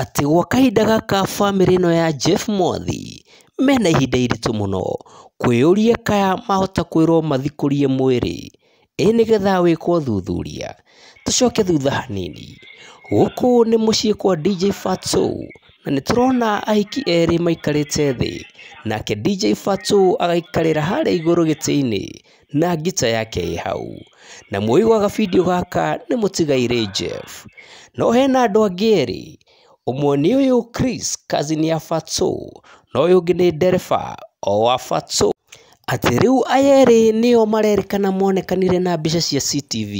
atĩ gwa kahinda gaka bamĩrĩ ĩno ya Jeff Mothi mena ihinda iritũ mũno kwĩyũria kaya mahota kwĩrwo mathikũrie mwĩrĩ ĩ nĩgetha wĩkwo thuthuria tũcoke thutha hanini gũkũ nĩ mũciĩ kwa DJ Fatso na nĩtũrona ahiki erĩ maikarĩte thĩ nake DJ Fatso agaikarĩra harĩa igũrũ gĩtĩ-inĩ na ngita yake ĩ hau na mũigwaga gabindio gaka nĩ mũtigairĩ Jeff no hena andũ angĩ erĩ Ũmwe nĩ ũyũ Chris Kazini Fatu na ũyũ ũngĩ nĩ ndereba wa Fatu atĩ rĩu aya erĩ nĩo marerĩkana monekanire na mbica cia CCTV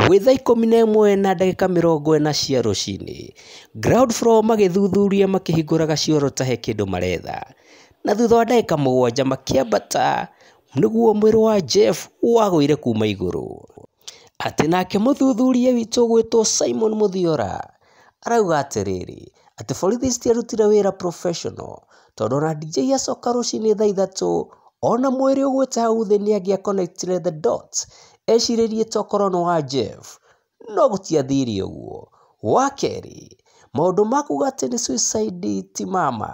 gwĩ thaa ikũmi na ĩmwe na ndagĩka mĩrongo ĩna cia rũcinĩ. Ground floor magĩthuthuria makĩhingũraga cioro ta he kĩndũ maretha na thutha wa ndagĩka mũgwanja makĩambata nĩguo mwĩrĩ wa Jeff ire kuma igũrũ. Atĩ nake mũthuthuria witũ ũgwĩtwo Simon Mũthiora arauga atĩrĩrĩ atĩ borithi citiarutire wĩra professional tondũ ona DJ acoka rũcinĩ thaa ithatũ ona mwĩrĩ ũgwĩte hau thĩ nĩangĩa connectire the dots ecirĩrie tokorwo nĩ wa Jeff no gũtiathire ũguo wa kerĩ maũndũ ma kuga atĩ nĩ suicide ti mama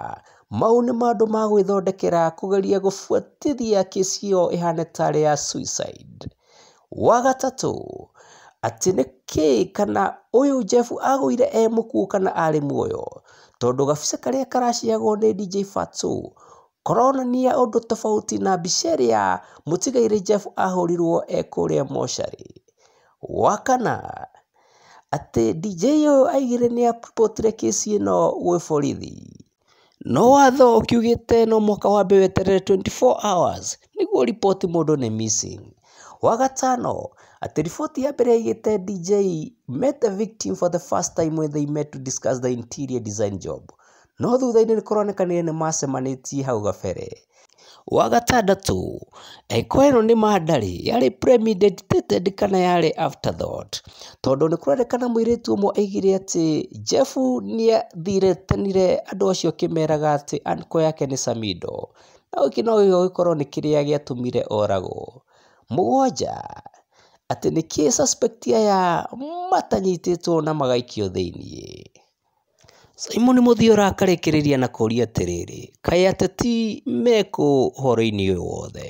mau nĩ maũndũ ma gwĩthondekera kũgeria gũbuatithia kĩsi ĩyo ĩhane tarĩ ya suicide wa gatatũ atĩ nĩ kĩĩ kana ũyũ Jeff agũire e mũkuũ kana arĩ muoyo tondũ gabica karĩa karaciagwo nĩ DJ Fatso koronania ũndũ tofauti na mbica ĩrĩa mũtigairĩ Jeff ahũrirwo e kũrĩa mocarĩ. Wakana atĩ DJ ũyũ aigire nĩaribotire kesi ĩno gwĩ borithi no watho ũkiugĩte no mwaka wambe weterere 24 hours nĩguo ripoti mũndũ nĩ missing wagatano ati riboti ya mbere igite dj met the victim for the first time when they met to discuss the interior design job no thutha-inĩ nĩ kũronekanire nĩ macemanĩtie hau gabere wa gatandatå aingwo ä no nä mandarä yarä premeditated kana yarä afterthought tondå nä kårendekana må irä tu å mwe aigire atä jefu nä tenire andå acio kä meraga atä anko yake nä samido na å kä no gä gäkorwo nä kä rä a gä atå oragwo mũgwanja atĩ nĩ kĩ aya matanyitĩtwo na magaikio iniä Simon muthio akarekereria na kuria atiriri kaĩ ateti mekũ ũhoro-inĩ ũyũ wothe